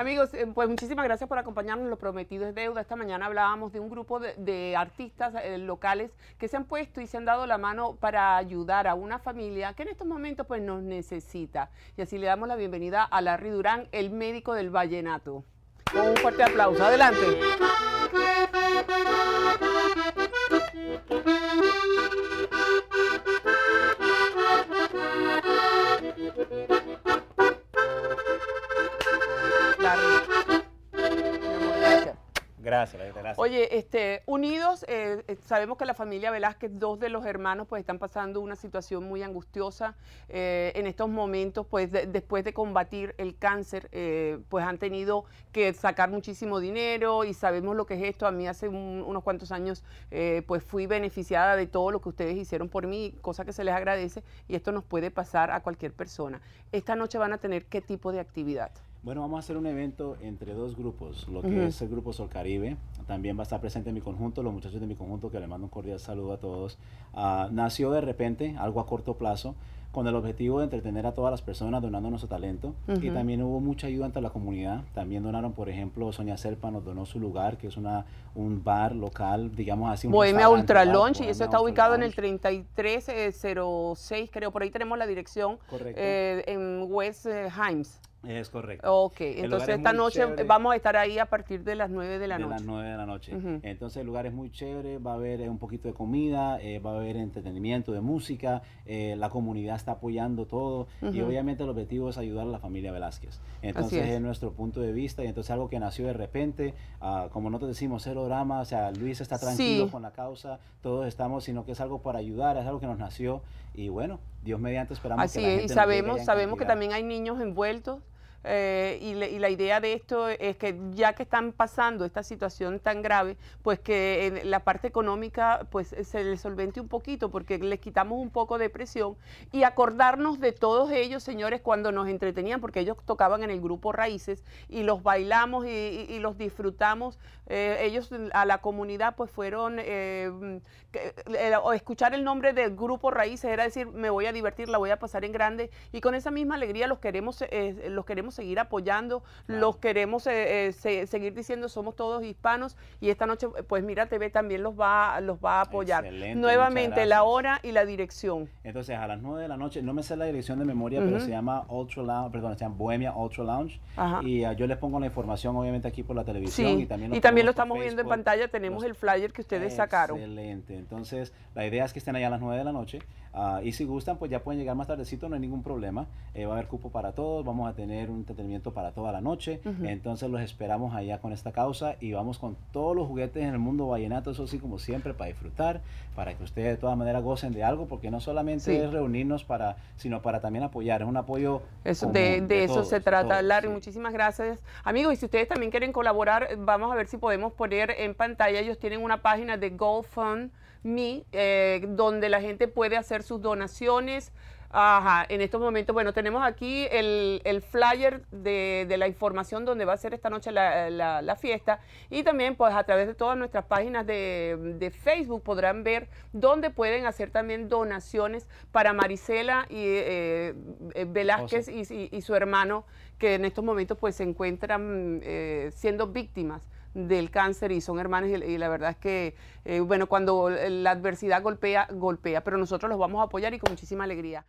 Amigos, eh, pues muchísimas gracias por acompañarnos. Lo prometido es deuda. Esta mañana hablábamos de un grupo de, artistas eh, locales que se han puesto y se han dado la mano para ayudar a una familia que en estos momentos pues nos necesita. Y así le damos la bienvenida a Larry Durán, el médico del vallenato. Con un fuerte aplauso. Adelante. Gracias, Oye, este, unidos, eh, eh, sabemos que la familia Velázquez, dos de los hermanos, pues están pasando una situación muy angustiosa eh, en estos momentos, pues después de combatir el cáncer, pues han tenido que sacar muchísimo dinero y sabemos lo que es esto. A mí hace unos cuantos años, pues fui beneficiada de todo lo que ustedes hicieron por mí, cosa que se les agradece y esto nos puede pasar a cualquier persona. Esta noche van a tener qué tipo de actividad. Bueno, vamos a hacer un evento entre dos grupos, lo que es el grupo Sol Caribe. También va a estar presente en mi conjunto, los muchachos de mi conjunto, que le mando un cordial saludo a todos. Ah, nació de repente, algo a corto plazo, con el objetivo de entretener a todas las personas donando nuestro talento. Y también hubo mucha ayuda ante la comunidad. También donaron, por ejemplo, Sonia Serpa nos donó su lugar, que es una, un bar local, digamos así. Un Bohemia Ultra Lunch, y eso está ubicado en el 3306, eh, creo. Por ahí tenemos la dirección eh, en West eh, Himes. Es correcto. Ok, entonces esta noche vamos a estar ahí a partir de las 9 de la de noche. las 9 de la noche. Entonces el lugar es muy chévere, va a haber eh, un poquito de comida, eh, va a haber entretenimiento de música, eh, la comunidad está apoyando todo y obviamente el objetivo es ayudar a la familia Velázquez. Entonces es. nuestro punto de vista y entonces algo que nació de repente, ah, como nosotros decimos, cero drama, o sea, Luis está tranquilo con la causa, todos estamos, sino que es algo para ayudar, es algo que nos nació y bueno, Dios mediante esperamos que la gente y sabemos, sabemos que también hay niños envueltos eh, y, la idea de esto es que ya que están pasando esta situación tan grave, pues que en eh, la parte económica pues eh, se les solvente un poquito porque les quitamos un poco de presión y acordarnos de todos ellos, señores, cuando nos entretenían, porque ellos tocaban en el grupo Raíces y los bailamos y, los disfrutamos. ellos a la comunidad pues fueron, eh, escuchar el nombre del grupo Raíces era decir, me voy a divertir, la voy a pasar en grande y con esa misma alegría los queremos, los queremos seguir apoyando, los queremos eh, eh, seguir diciendo somos todos hispanos y esta noche pues Mira TV también los va, los va a apoyar. Nuevamente la hora y la dirección. Entonces a las 9 de la noche, no me sé la dirección de memoria, pero se llama Ultra Lounge, perdón, se llama Bohemia Ultra Lounge y ah, yo les pongo la información obviamente aquí por la televisión y también lo, y también lo estamos viendo en pantalla, tenemos el flyer que ustedes sacaron. Excelente, entonces la idea es que estén allá a las 9 de la noche. Ah, y si gustan, pues ya pueden llegar más tardecito, no hay ningún problema. Eh, va a haber cupo para todos, vamos a tener un entretenimiento para toda la noche. Entonces los esperamos allá con esta causa y vamos con todos los juguetes en el mundo vallenato, eso sí, como siempre, para disfrutar, para que ustedes de todas maneras gocen de algo, porque no solamente es reunirnos para, sino para también apoyar, es un apoyo. de, eso se trata, Larry, muchísimas gracias. Amigos, y si ustedes también quieren colaborar, vamos a ver si podemos poner en pantalla, ellos tienen una página de GoFundMe, eh, donde la gente puede hacer sus donaciones. Ajá, en estos momentos, bueno, tenemos aquí el, flyer de, la información donde va a ser esta noche la, fiesta y también pues a través de todas nuestras páginas de, Facebook podrán ver dónde pueden hacer también donaciones para Marisela y eh, eh, Velázquez y, su hermano que en estos momentos pues se encuentran eh, siendo víctimas del cáncer y son hermanos y, la verdad es que, bueno, cuando la adversidad golpea, golpea, pero nosotros los vamos a apoyar y con muchísima alegría.